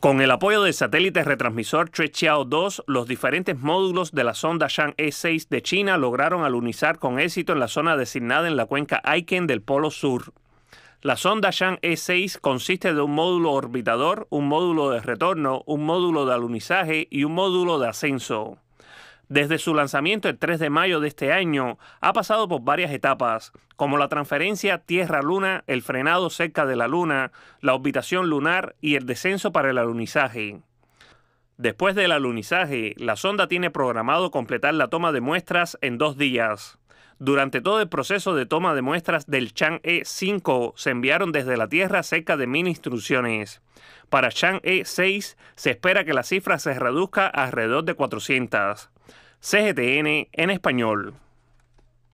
Con el apoyo del satélite retransmisor Chechiao 2, los diferentes módulos de la sonda e 6 de China lograron alunizar con éxito en la zona designada en la cuenca Aiken del Polo Sur. La sonda e 6 consiste de un módulo orbitador, un módulo de retorno, un módulo de alunizaje y un módulo de ascenso. Desde su lanzamiento el 3 de mayo de este año, ha pasado por varias etapas, como la transferencia Tierra-Luna, el frenado cerca de la Luna, la orbitación lunar y el descenso para el alunizaje. Después del alunizaje, la sonda tiene programado completar la toma de muestras en dos días. Durante todo el proceso de toma de muestras del E 5 se enviaron desde la Tierra cerca de mil instrucciones. Para e 6 se espera que la cifra se reduzca a alrededor de 400. CGTN en español.